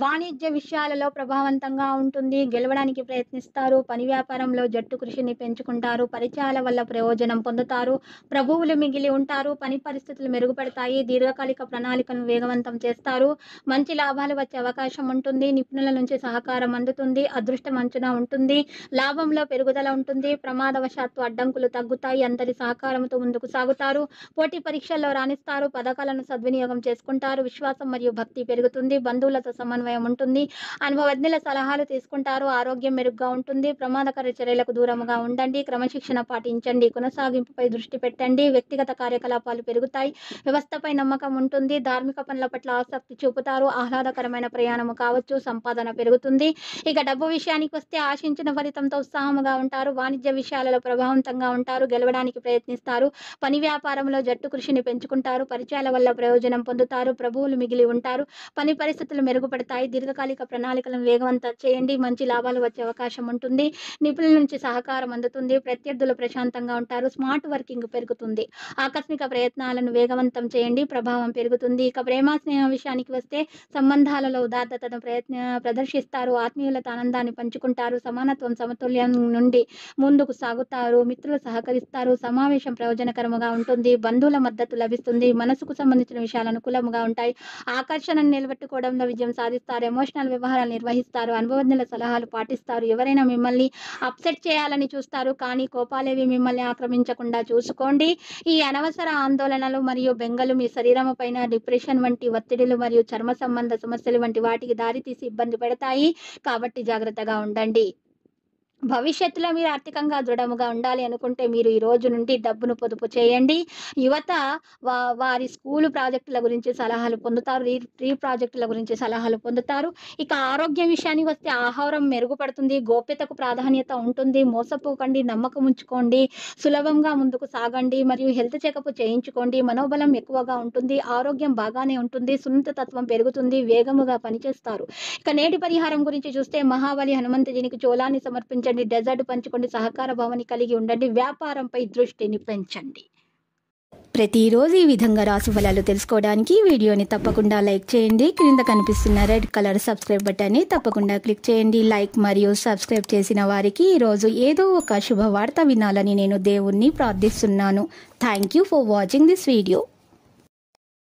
వాణిజ్య విషయాలలో ప్రభావవంతంగా ఉంటుంది గెలవడానికి ప్రయత్నిస్తారు పని వ్యాపారంలో జట్టు కృషిని పెంచుకుంటారు పరిచయాల వల్ల ప్రయోజనం పొందుతారు ప్రభువులు మిగిలి ఉంటారు పని పరిస్థితులు మెరుగుపడతాయి దీర్ఘకాలిక ప్రణాళికను వేగవంతం చేస్తారు మంచి లాభాలు వచ్చే అవకాశం ఉంటుంది నిపుణుల నుంచి సహకారం అందుతుంది అదృష్టం అంచనా ఉంటుంది లాభంలో పెరుగుదల ఉంటుంది ప్రమాదవశాత్తు అడ్డంకులు తగ్గుతాయి అందరి సహకారంతో ముందుకు సాగుతారు పోటీ పరీక్షల్లో రాణిస్తారు పథకాలను సద్వినియోగం చేసుకుంటారు విశ్వాసం మరియు భక్తి పెరుగుతుంది బంధువులతో సమన్వయం సమన్వయం ఉంటుంది అనుభవజ్ఞుల సలహాలు తీసుకుంటారు ఆరోగ్యం మెరుగ్గా ఉంటుంది ప్రమాదకర చర్యలకు దూరంగా ఉండండి క్రమశిక్షణ పాటించండి కొనసాగింపుపై దృష్టి పెట్టండి వ్యక్తిగత కార్యకలాపాలు పెరుగుతాయి వ్యవస్థపై నమ్మకం ఉంటుంది ధార్మిక పనుల పట్ల ఆసక్తి చూపుతారు ఆహ్లాదకరమైన ప్రయాణము కావచ్చు సంపాదన పెరుగుతుంది ఇక డబ్బు విషయానికి వస్తే ఆశించిన ఫలితంతో ఉత్సాహముగా ఉంటారు వాణిజ్య విషయాలలో ప్రభావంతంగా ఉంటారు గెలవడానికి ప్రయత్నిస్తారు పని వ్యాపారంలో జట్టు కృషిని పెంచుకుంటారు పరిచయాల వల్ల ప్రయోజనం పొందుతారు ప్రభువులు మిగిలి ఉంటారు పని పరిస్థితులు మెరుగుపడతాయి స్థాయి దీర్ఘకాలిక ప్రణాళికలను వేగవంతం చేయండి మంచి లాభాలు వచ్చే అవకాశం ఉంటుంది నిపుణుల నుంచి సహకారం అందుతుంది ప్రత్యర్థులు ప్రశాంతంగా ఉంటారు స్మార్ట్ వర్కింగ్ పెరుగుతుంది ఆకస్మిక ప్రయత్నాలను వేగవంతం చేయండి ప్రభావం పెరుగుతుంది ఇక ప్రేమ స్నేహ విషయానికి వస్తే సంబంధాలలో ఉదాత్తతను ప్రయత్న ప్రదర్శిస్తారు ఆత్మీయులతో ఆనందాన్ని పంచుకుంటారు సమానత్వం సమతుల్యం నుండి ముందుకు సాగుతారు మిత్రులు సహకరిస్తారు సమావేశం ప్రయోజనకరముగా ఉంటుంది బంధువుల మద్దతు లభిస్తుంది మనసుకు సంబంధించిన విషయాలు అనుకూలంగా ఉంటాయి ఆకర్షణను నిలబెట్టుకోవడంలో విజయం సాధిస్తారు ఆలోచిస్తారు ఎమోషనల్ వ్యవహారాలు నిర్వహిస్తారు అనుభవజ్ఞుల సలహాలు పాటిస్తారు ఎవరైనా మిమ్మల్ని అప్సెట్ చేయాలని చూస్తారు కానీ కోపాలేవి మిమ్మల్ని ఆక్రమించకుండా చూసుకోండి ఈ అనవసర ఆందోళనలు మరియు బెంగలు మీ శరీరం పైన డిప్రెషన్ వంటి ఒత్తిడిలు మరియు చర్మ సంబంధ సమస్యలు వంటి వాటికి దారితీసి ఇబ్బంది పెడతాయి కాబట్టి జాగ్రత్తగా ఉండండి భవిష్యత్తులో మీరు ఆర్థికంగా దృఢముగా ఉండాలి అనుకుంటే మీరు ఈ రోజు నుండి డబ్బును పొదుపు చేయండి యువత వా వారి స్కూలు ప్రాజెక్టుల గురించి సలహాలు పొందుతారు రీ రీ ప్రాజెక్టుల గురించి సలహాలు పొందుతారు ఇక ఆరోగ్యం విషయానికి వస్తే ఆహారం మెరుగుపడుతుంది గోప్యతకు ప్రాధాన్యత ఉంటుంది మోసపోకండి నమ్మకం ఉంచుకోండి సులభంగా ముందుకు సాగండి మరియు హెల్త్ చెకప్ చేయించుకోండి మనోబలం ఎక్కువగా ఉంటుంది ఆరోగ్యం బాగానే ఉంటుంది సున్నితత్వం పెరుగుతుంది వేగముగా పనిచేస్తారు ఇక నేటి పరిహారం గురించి చూస్తే మహాబలి హనుమంతజీనికి చోళాన్ని సమర్పించండి పెంచండి డెజర్ట్ పంచుకోండి సహకార భావాన్ని కలిగి ఉండండి వ్యాపారంపై దృష్టిని పెంచండి ప్రతిరోజు ఈ విధంగా రాశి ఫలాలు తెలుసుకోవడానికి వీడియోని తప్పకుండా లైక్ చేయండి క్రింద కనిపిస్తున్న రెడ్ కలర్ సబ్స్క్రైబ్ బటన్ని తప్పకుండా క్లిక్ చేయండి లైక్ మరియు సబ్స్క్రైబ్ చేసిన వారికి ఈరోజు ఏదో ఒక శుభవార్త వినాలని నేను దేవుణ్ణి ప్రార్థిస్తున్నాను thank you for watching this video